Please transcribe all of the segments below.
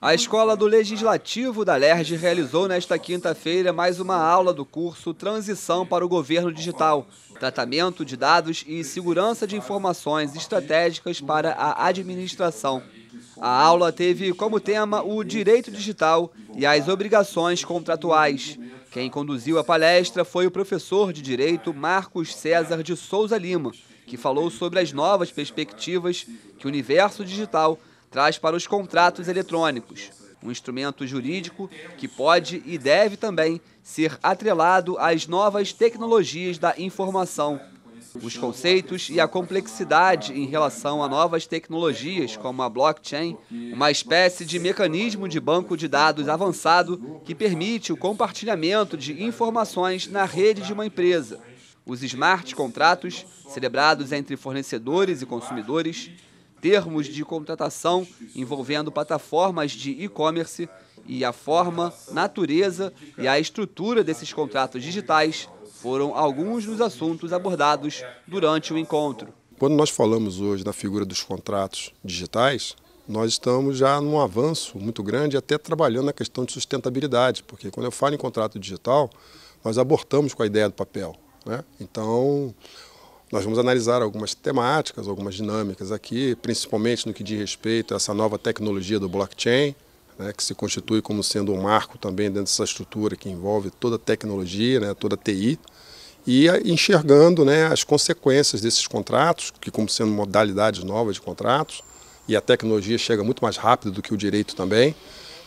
A Escola do Legislativo da LERJ realizou nesta quinta-feira mais uma aula do curso Transição para o Governo Digital, Tratamento de Dados e Segurança de Informações Estratégicas para a Administração. A aula teve como tema o direito digital e as obrigações contratuais. Quem conduziu a palestra foi o professor de Direito Marcos César de Souza Lima, que falou sobre as novas perspectivas que o universo digital traz para os contratos eletrônicos, um instrumento jurídico que pode e deve também ser atrelado às novas tecnologias da informação. Os conceitos e a complexidade em relação a novas tecnologias, como a blockchain, uma espécie de mecanismo de banco de dados avançado que permite o compartilhamento de informações na rede de uma empresa. Os smart contratos, celebrados entre fornecedores e consumidores, termos de contratação envolvendo plataformas de e-commerce e a forma, natureza e a estrutura desses contratos digitais foram alguns dos assuntos abordados durante o encontro. Quando nós falamos hoje da figura dos contratos digitais, nós estamos já num avanço muito grande, até trabalhando na questão de sustentabilidade, porque quando eu falo em contrato digital, nós abortamos com a ideia do papel. Né? Então, nós vamos analisar algumas temáticas, algumas dinâmicas aqui, principalmente no que diz respeito a essa nova tecnologia do blockchain, né, que se constitui como sendo um marco também dentro dessa estrutura que envolve toda a tecnologia, né, toda a TI, e enxergando né, as consequências desses contratos, que como sendo modalidades novas de contratos, e a tecnologia chega muito mais rápido do que o direito também,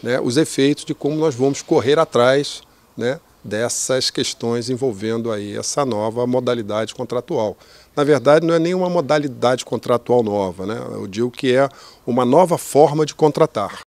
né, os efeitos de como nós vamos correr atrás né, dessas questões envolvendo aí essa nova modalidade contratual. Na verdade, não é nenhuma modalidade contratual nova, né? Eu digo que é uma nova forma de contratar.